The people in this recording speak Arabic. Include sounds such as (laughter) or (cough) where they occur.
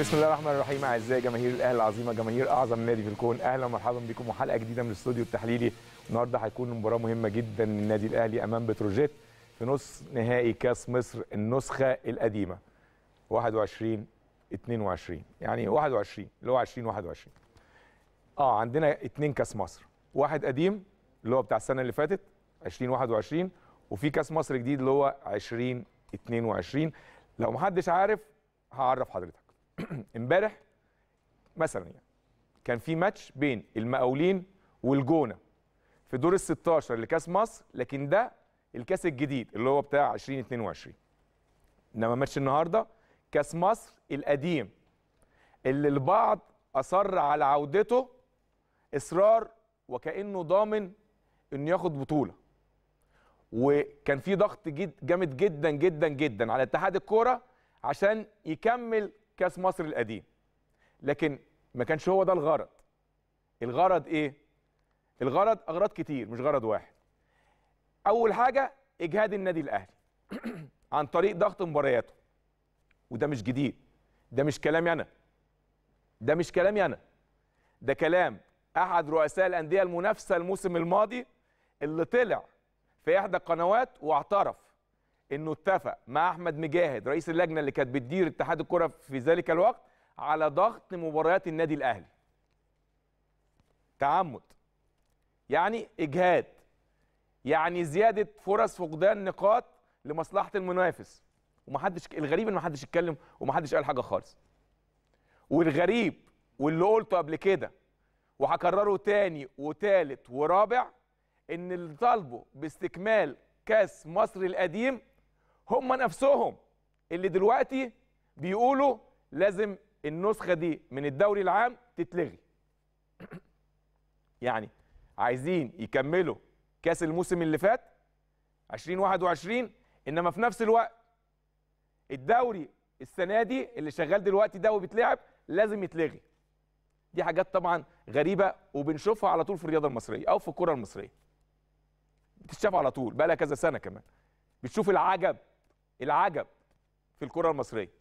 بسم الله الرحمن الرحيم اعزائي جماهير الاهلي العظيمه جماهير اعظم نادي في الكون اهلا ومرحبا بكم وحلقه جديده من الاستوديو التحليلي النهارده هيكون مباراه مهمه جدا للنادي الاهلي امام بتروجيت في نص نهائي كاس مصر النسخه القديمه 21 22 يعني 21 اللي هو 20 21 اه عندنا اثنين كاس مصر واحد قديم اللي هو بتاع السنه اللي فاتت 2021 وفي كاس مصر جديد اللي هو 2022 لو محدش عارف هعرف حضرتك (clears throat) امبارح مثلا يعني كان في ماتش بين المقاولين والجونه في دور ال 16 لكاس مصر لكن ده الكاس الجديد اللي هو بتاع 2022 انما ماتش النهارده كاس مصر القديم اللي البعض اصر على عودته اصرار وكانه ضامن انه ياخد بطوله وكان في ضغط جد جامد جدا جدا جدا على اتحاد الكوره عشان يكمل كاس مصر القديم لكن ما كانش هو ده الغرض الغرض ايه الغرض اغراض كتير مش غرض واحد اول حاجه اجهاد النادي الاهلي (clears throat) عن طريق ضغط مبارياته وده مش جديد ده مش كلامي انا ده مش كلامي انا ده كلام احد رؤساء الانديه المنافسه الموسم الماضي اللي طلع في احدى القنوات واعترف انه اتفق مع احمد مجاهد رئيس اللجنه اللي كانت بتدير اتحاد الكره في ذلك الوقت على ضغط مباريات النادي الاهلي تعمد يعني اجهاد يعني زياده فرص فقدان نقاط لمصلحه المنافس ومحدش الغريب ان محدش اتكلم ومحدش قال حاجه خالص والغريب واللي قلته قبل كده وهكرره تاني وتالت ورابع ان اللي طالبه باستكمال كاس مصر القديم هم نفسهم اللي دلوقتي بيقولوا لازم النسخه دي من الدوري العام تتلغي (clears throat) يعني عايزين يكملوا كاس الموسم اللي فات 2021 انما في نفس الوقت الدوري السنه دي اللي شغال دلوقتي ده وبيتلعب لازم يتلغي دي حاجات طبعا غريبه وبنشوفها على طول في الرياضه المصريه او في الكره المصريه بتتشاف على طول بقى لها كذا سنه كمان بتشوف العجب العجب في الكره المصريه